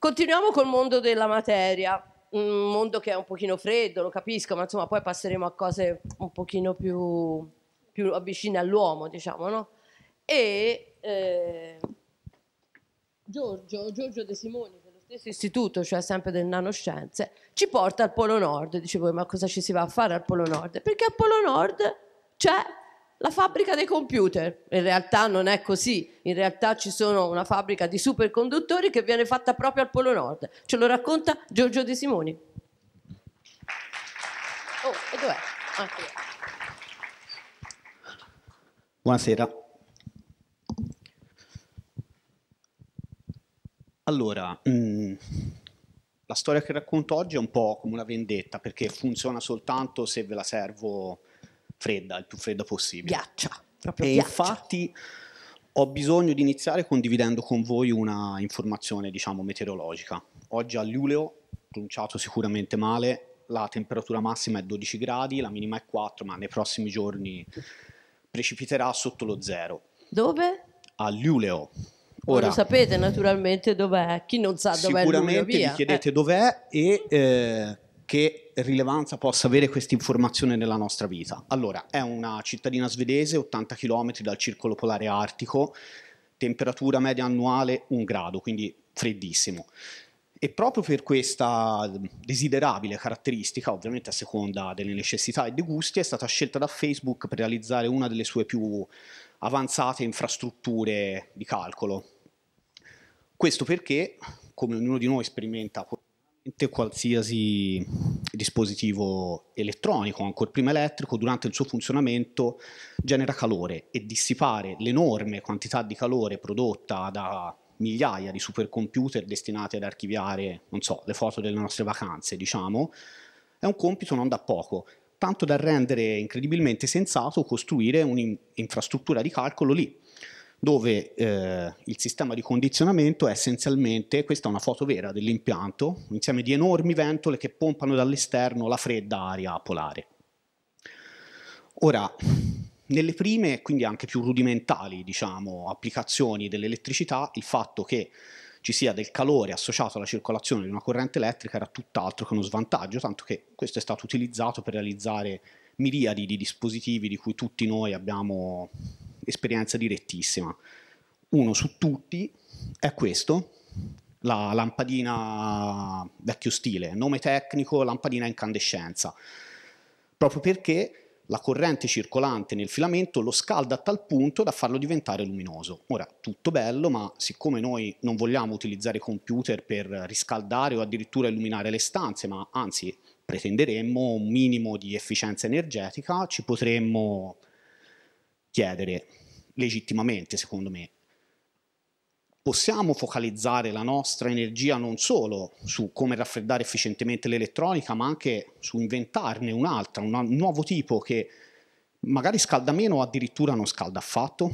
Continuiamo col mondo della materia, un mondo che è un pochino freddo, lo capisco, ma insomma poi passeremo a cose un pochino più, più vicine all'uomo, diciamo, no? E eh, Giorgio, Giorgio De Simoni, dello stesso istituto, cioè sempre delle nanoscienze, ci porta al Polo Nord. Dicevo, ma cosa ci si va a fare al Polo Nord? Perché al Polo Nord c'è la fabbrica dei computer. In realtà non è così, in realtà ci sono una fabbrica di superconduttori che viene fatta proprio al Polo Nord. Ce lo racconta Giorgio De Simoni. Oh, e dov'è? Ah, Buonasera. Allora, mm, la storia che racconto oggi è un po' come una vendetta perché funziona soltanto se ve la servo fredda, il più fredda possibile. Ghiaccia, proprio e ghiaccia. infatti ho bisogno di iniziare condividendo con voi una informazione, diciamo, meteorologica. Oggi a Luleå, pronunciato sicuramente male, la temperatura massima è 12 gradi, la minima è 4, ma nei prossimi giorni precipiterà sotto lo zero. Dove? A Luleå. Ora, lo sapete naturalmente dov'è, chi non sa dov'è Sicuramente Luleå, vi chiedete eh. dov'è e eh, che rilevanza possa avere questa informazione nella nostra vita. Allora, è una cittadina svedese, 80 km dal circolo polare artico, temperatura media annuale 1 grado, quindi freddissimo. E proprio per questa desiderabile caratteristica, ovviamente a seconda delle necessità e dei gusti, è stata scelta da Facebook per realizzare una delle sue più avanzate infrastrutture di calcolo. Questo perché, come ognuno di noi sperimenta qualsiasi dispositivo elettronico, ancor prima elettrico, durante il suo funzionamento genera calore e dissipare l'enorme quantità di calore prodotta da migliaia di supercomputer destinati ad archiviare, non so, le foto delle nostre vacanze, diciamo, è un compito non da poco, tanto da rendere incredibilmente sensato costruire un'infrastruttura di calcolo lì dove eh, il sistema di condizionamento è essenzialmente, questa è una foto vera dell'impianto, un insieme di enormi ventole che pompano dall'esterno la fredda aria polare. Ora, nelle prime, quindi anche più rudimentali, diciamo, applicazioni dell'elettricità, il fatto che ci sia del calore associato alla circolazione di una corrente elettrica era tutt'altro che uno svantaggio, tanto che questo è stato utilizzato per realizzare miriadi di dispositivi di cui tutti noi abbiamo esperienza direttissima. Uno su tutti è questo, la lampadina vecchio stile, nome tecnico lampadina incandescenza, proprio perché la corrente circolante nel filamento lo scalda a tal punto da farlo diventare luminoso. Ora, tutto bello, ma siccome noi non vogliamo utilizzare computer per riscaldare o addirittura illuminare le stanze, ma anzi pretenderemmo un minimo di efficienza energetica, ci potremmo chiedere legittimamente, secondo me. Possiamo focalizzare la nostra energia non solo su come raffreddare efficientemente l'elettronica, ma anche su inventarne un'altra, un nuovo tipo che magari scalda meno o addirittura non scalda affatto.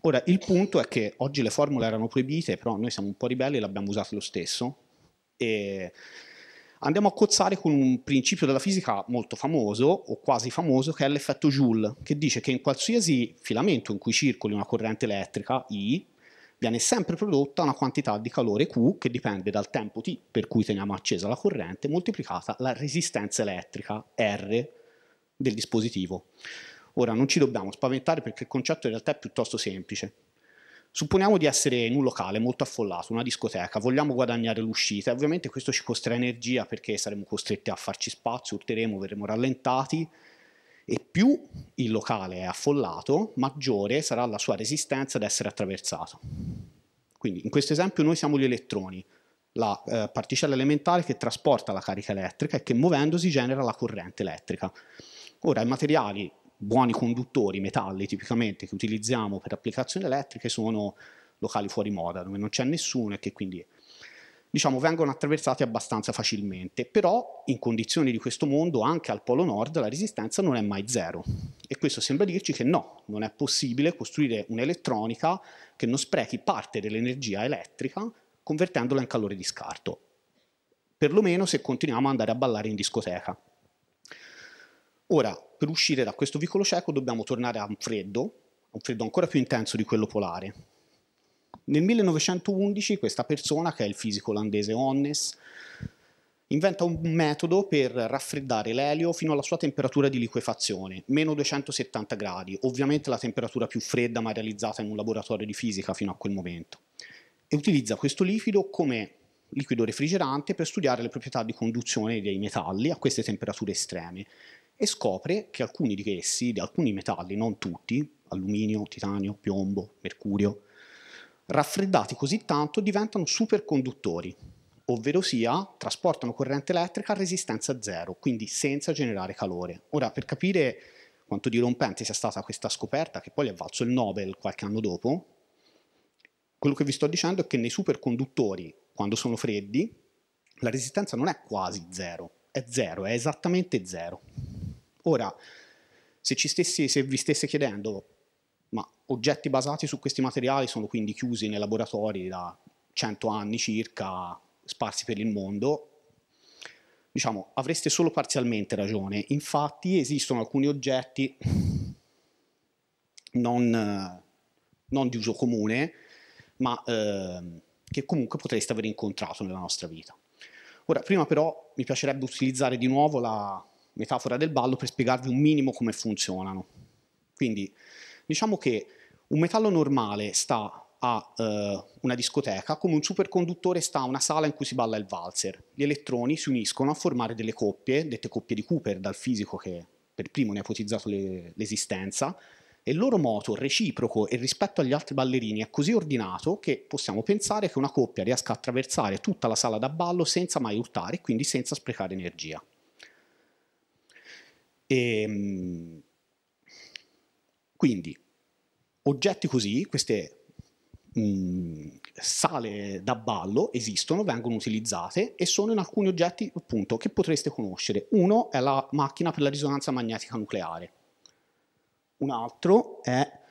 Ora, il punto è che oggi le formule erano proibite, però noi siamo un po' ribelli e le abbiamo usate lo stesso. E andiamo a cozzare con un principio della fisica molto famoso o quasi famoso che è l'effetto Joule, che dice che in qualsiasi filamento in cui circoli una corrente elettrica, I, viene sempre prodotta una quantità di calore Q che dipende dal tempo T per cui teniamo accesa la corrente moltiplicata la resistenza elettrica R del dispositivo. Ora non ci dobbiamo spaventare perché il concetto in realtà è piuttosto semplice. Supponiamo di essere in un locale molto affollato, una discoteca, vogliamo guadagnare l'uscita, ovviamente questo ci costerà energia perché saremo costretti a farci spazio, urteremo, verremo rallentati e più il locale è affollato, maggiore sarà la sua resistenza ad essere attraversato. Quindi in questo esempio noi siamo gli elettroni, la eh, particella elementare che trasporta la carica elettrica e che muovendosi genera la corrente elettrica. Ora i materiali buoni conduttori, metalli tipicamente, che utilizziamo per applicazioni elettriche sono locali fuori moda, dove non c'è nessuno e che quindi diciamo, vengono attraversati abbastanza facilmente. Però in condizioni di questo mondo, anche al Polo Nord, la resistenza non è mai zero. E questo sembra dirci che no, non è possibile costruire un'elettronica che non sprechi parte dell'energia elettrica convertendola in calore di scarto, perlomeno se continuiamo ad andare a ballare in discoteca. Ora, per uscire da questo vicolo cieco dobbiamo tornare a un freddo, un freddo ancora più intenso di quello polare. Nel 1911 questa persona, che è il fisico olandese Onnes, inventa un metodo per raffreddare l'elio fino alla sua temperatura di liquefazione, meno 270 gradi, ovviamente la temperatura più fredda mai realizzata in un laboratorio di fisica fino a quel momento, e utilizza questo liquido come liquido refrigerante per studiare le proprietà di conduzione dei metalli a queste temperature estreme e scopre che alcuni di essi, di alcuni metalli, non tutti, alluminio, titanio, piombo, mercurio, raffreddati così tanto diventano superconduttori, ovvero sia trasportano corrente elettrica a resistenza zero, quindi senza generare calore. Ora, per capire quanto dirompente sia stata questa scoperta, che poi gli ha valso il Nobel qualche anno dopo, quello che vi sto dicendo è che nei superconduttori, quando sono freddi, la resistenza non è quasi zero, è zero, è esattamente zero. Ora, se, stessi, se vi stesse chiedendo, ma oggetti basati su questi materiali sono quindi chiusi nei laboratori da 100 anni circa, sparsi per il mondo, diciamo, avreste solo parzialmente ragione. Infatti esistono alcuni oggetti non, non di uso comune, ma eh, che comunque potreste aver incontrato nella nostra vita. Ora, prima però mi piacerebbe utilizzare di nuovo la, metafora del ballo per spiegarvi un minimo come funzionano. Quindi diciamo che un metallo normale sta a eh, una discoteca come un superconduttore sta a una sala in cui si balla il valzer. Gli elettroni si uniscono a formare delle coppie, dette coppie di Cooper dal fisico che per primo ne ha ipotizzato l'esistenza, e il loro moto reciproco e rispetto agli altri ballerini è così ordinato che possiamo pensare che una coppia riesca a attraversare tutta la sala da ballo senza mai urtare e quindi senza sprecare energia. E, ehm, quindi, oggetti così, queste mh, mm, sale da ballo esistono, vengono utilizzate e sono in alcuni oggetti appunto che potreste conoscere. Uno è la macchina per la risonanza magnetica nucleare, un altro è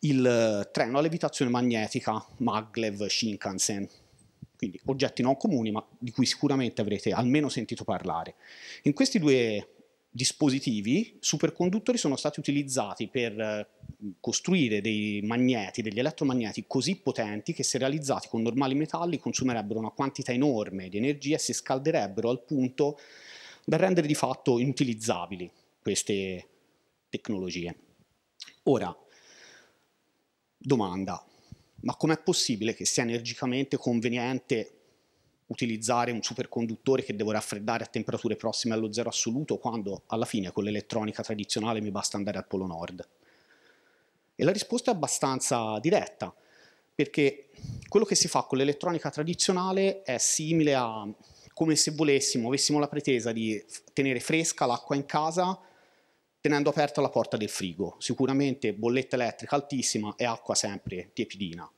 il treno a levitazione magnetica Maglev Shinkansen, quindi oggetti non comuni ma di cui sicuramente avrete almeno sentito parlare. In questi due dispositivi superconduttori sono stati utilizzati per eh, costruire dei magneti, degli elettromagneti così potenti che se realizzati con normali metalli consumerebbero una quantità enorme di energia e si scalderebbero al punto da rendere di fatto inutilizzabili queste tecnologie. Ora, domanda, ma com'è possibile che sia energicamente conveniente utilizzare un superconduttore che devo raffreddare a temperature prossime allo zero assoluto quando alla fine con l'elettronica tradizionale mi basta andare al polo nord? E la risposta è abbastanza diretta, perché quello che si fa con l'elettronica tradizionale è simile a come se volessimo, avessimo la pretesa di tenere fresca l'acqua in casa tenendo aperta la porta del frigo. Sicuramente bolletta elettrica altissima e acqua sempre tiepidina.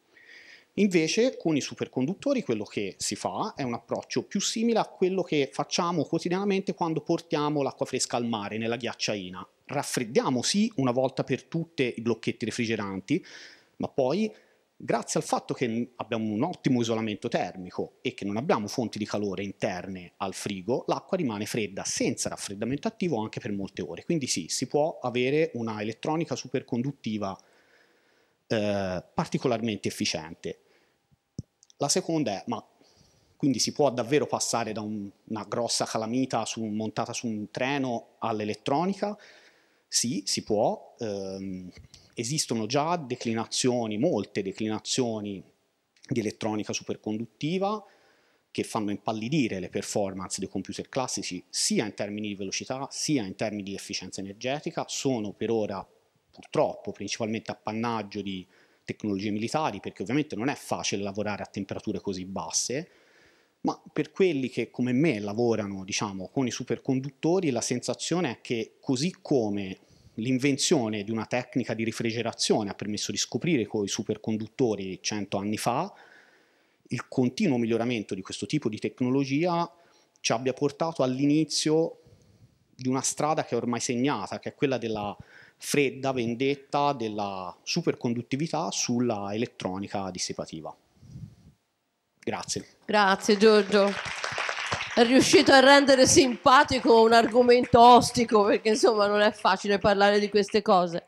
Invece con i superconduttori quello che si fa è un approccio più simile a quello che facciamo quotidianamente quando portiamo l'acqua fresca al mare nella ghiacciaina. Raffreddiamo sì una volta per tutte i blocchetti refrigeranti, ma poi grazie al fatto che abbiamo un ottimo isolamento termico e che non abbiamo fonti di calore interne al frigo, l'acqua rimane fredda senza raffreddamento attivo anche per molte ore. Quindi sì, si può avere una elettronica superconduttiva eh, particolarmente efficiente. La seconda è, ma quindi si può davvero passare da un, una grossa calamita su, montata su un treno all'elettronica? Sì, si può. Ehm, esistono già declinazioni, molte declinazioni di elettronica superconduttiva che fanno impallidire le performance dei computer classici sia in termini di velocità sia in termini di efficienza energetica, sono per ora purtroppo principalmente appannaggio di tecnologie militari, perché ovviamente non è facile lavorare a temperature così basse, ma per quelli che come me lavorano diciamo, con i superconduttori la sensazione è che così come l'invenzione di una tecnica di refrigerazione ha permesso di scoprire con i superconduttori cento anni fa, il continuo miglioramento di questo tipo di tecnologia ci abbia portato all'inizio di una strada che è ormai segnata, che è quella della fredda vendetta della superconduttività sulla elettronica dissipativa. Grazie. Grazie Giorgio. È riuscito a rendere simpatico un argomento ostico perché insomma non è facile parlare di queste cose.